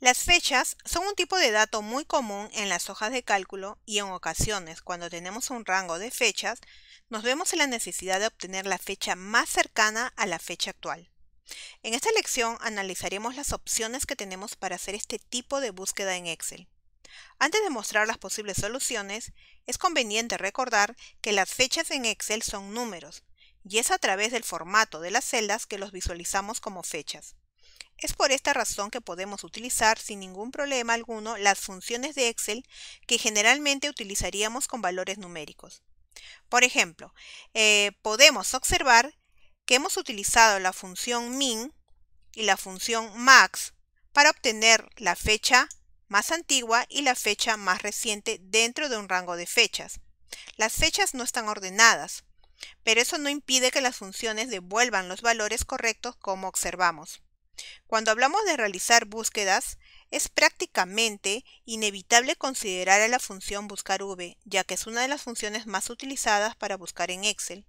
Las fechas son un tipo de dato muy común en las hojas de cálculo y en ocasiones, cuando tenemos un rango de fechas, nos vemos en la necesidad de obtener la fecha más cercana a la fecha actual. En esta lección analizaremos las opciones que tenemos para hacer este tipo de búsqueda en Excel. Antes de mostrar las posibles soluciones, es conveniente recordar que las fechas en Excel son números, y es a través del formato de las celdas que los visualizamos como fechas. Es por esta razón que podemos utilizar sin ningún problema alguno las funciones de Excel que generalmente utilizaríamos con valores numéricos. Por ejemplo, eh, podemos observar que hemos utilizado la función min y la función max para obtener la fecha más antigua y la fecha más reciente dentro de un rango de fechas. Las fechas no están ordenadas, pero eso no impide que las funciones devuelvan los valores correctos como observamos. Cuando hablamos de realizar búsquedas, es prácticamente inevitable considerar a la función buscar v, ya que es una de las funciones más utilizadas para buscar en Excel.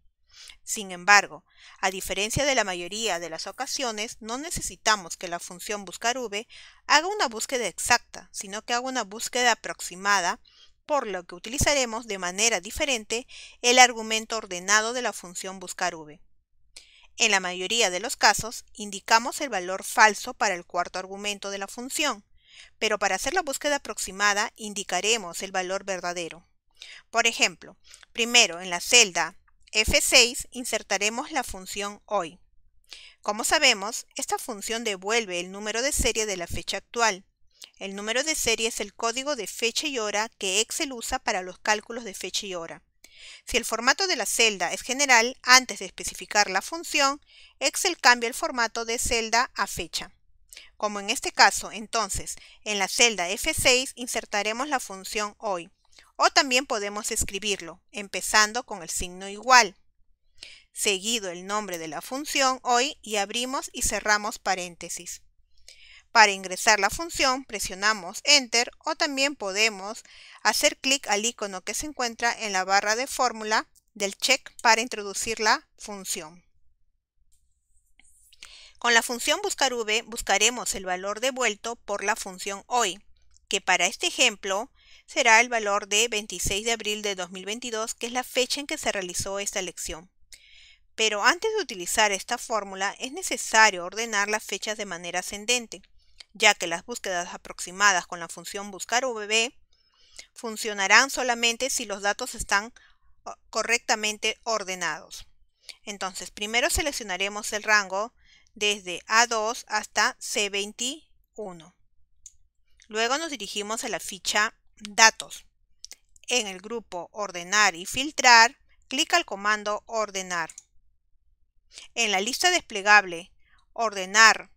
Sin embargo, a diferencia de la mayoría de las ocasiones, no necesitamos que la función buscar v haga una búsqueda exacta, sino que haga una búsqueda aproximada, por lo que utilizaremos de manera diferente el argumento ordenado de la función buscar v. En la mayoría de los casos, indicamos el valor falso para el cuarto argumento de la función, pero para hacer la búsqueda aproximada indicaremos el valor verdadero. Por ejemplo, primero en la celda F6 insertaremos la función hoy. Como sabemos, esta función devuelve el número de serie de la fecha actual. El número de serie es el código de fecha y hora que Excel usa para los cálculos de fecha y hora. Si el formato de la celda es general, antes de especificar la función, Excel cambia el formato de celda a fecha. Como en este caso, entonces, en la celda F6 insertaremos la función hoy. O también podemos escribirlo, empezando con el signo igual, seguido el nombre de la función hoy y abrimos y cerramos paréntesis. Para ingresar la función presionamos Enter o también podemos hacer clic al icono que se encuentra en la barra de fórmula del check para introducir la función. Con la función BuscarV, buscaremos el valor devuelto por la función hoy, que para este ejemplo será el valor de 26 de abril de 2022, que es la fecha en que se realizó esta lección. Pero antes de utilizar esta fórmula es necesario ordenar las fechas de manera ascendente ya que las búsquedas aproximadas con la función buscar funcionarán solamente si los datos están correctamente ordenados. Entonces, primero seleccionaremos el rango desde A2 hasta C21. Luego nos dirigimos a la ficha Datos. En el grupo Ordenar y Filtrar, clic al comando Ordenar. En la lista desplegable Ordenar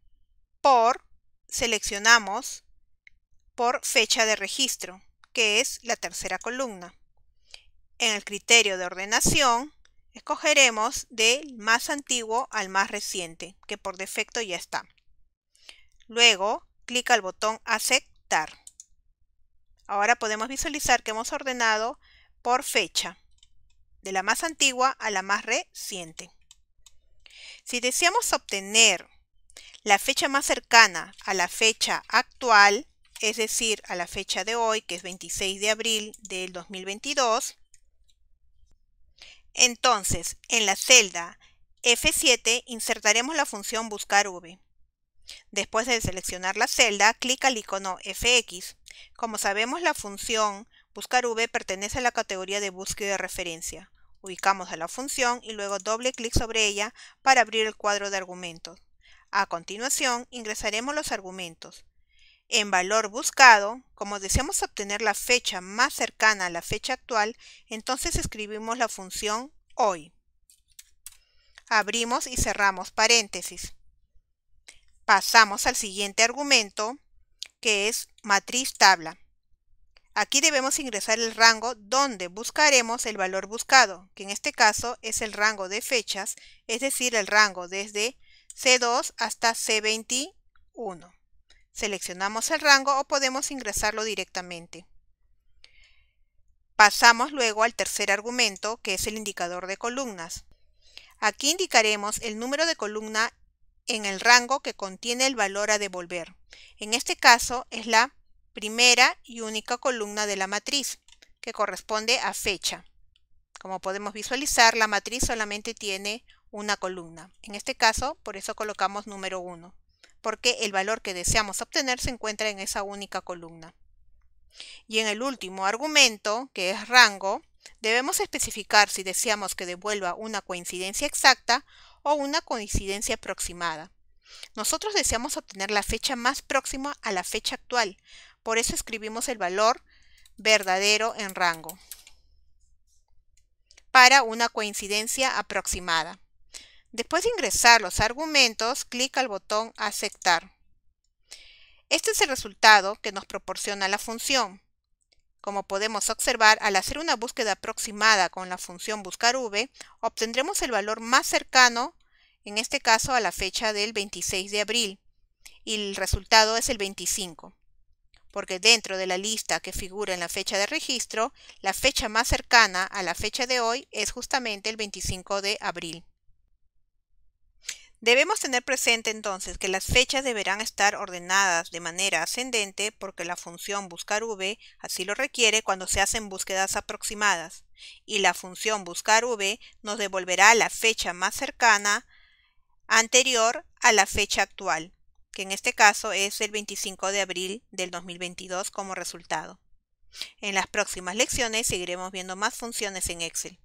por, seleccionamos por fecha de registro, que es la tercera columna. En el criterio de ordenación, escogeremos del más antiguo al más reciente, que por defecto ya está. Luego, clic al botón Aceptar. Ahora podemos visualizar que hemos ordenado por fecha, de la más antigua a la más reciente. Si deseamos obtener la fecha más cercana a la fecha actual, es decir, a la fecha de hoy, que es 26 de abril del 2022. Entonces, en la celda F7 insertaremos la función buscar v. Después de seleccionar la celda, clic al icono fx. Como sabemos, la función buscar v pertenece a la categoría de búsqueda de referencia. Ubicamos a la función y luego doble clic sobre ella para abrir el cuadro de argumentos. A continuación, ingresaremos los argumentos. En valor buscado, como deseamos obtener la fecha más cercana a la fecha actual, entonces escribimos la función hoy. Abrimos y cerramos paréntesis. Pasamos al siguiente argumento, que es matriz tabla. Aquí debemos ingresar el rango donde buscaremos el valor buscado, que en este caso es el rango de fechas, es decir, el rango desde C2 hasta C21. Seleccionamos el rango o podemos ingresarlo directamente. Pasamos luego al tercer argumento, que es el indicador de columnas. Aquí indicaremos el número de columna en el rango que contiene el valor a devolver. En este caso es la primera y única columna de la matriz, que corresponde a fecha. Como podemos visualizar, la matriz solamente tiene una columna. En este caso, por eso colocamos número 1, porque el valor que deseamos obtener se encuentra en esa única columna. Y en el último argumento, que es rango, debemos especificar si deseamos que devuelva una coincidencia exacta o una coincidencia aproximada. Nosotros deseamos obtener la fecha más próxima a la fecha actual, por eso escribimos el valor verdadero en rango para una coincidencia aproximada. Después de ingresar los argumentos, clic al botón Aceptar. Este es el resultado que nos proporciona la función. Como podemos observar, al hacer una búsqueda aproximada con la función buscar v, obtendremos el valor más cercano, en este caso a la fecha del 26 de abril, y el resultado es el 25, porque dentro de la lista que figura en la fecha de registro, la fecha más cercana a la fecha de hoy es justamente el 25 de abril. Debemos tener presente entonces que las fechas deberán estar ordenadas de manera ascendente porque la función buscar v así lo requiere cuando se hacen búsquedas aproximadas y la función buscar v nos devolverá la fecha más cercana anterior a la fecha actual, que en este caso es el 25 de abril del 2022 como resultado. En las próximas lecciones seguiremos viendo más funciones en Excel.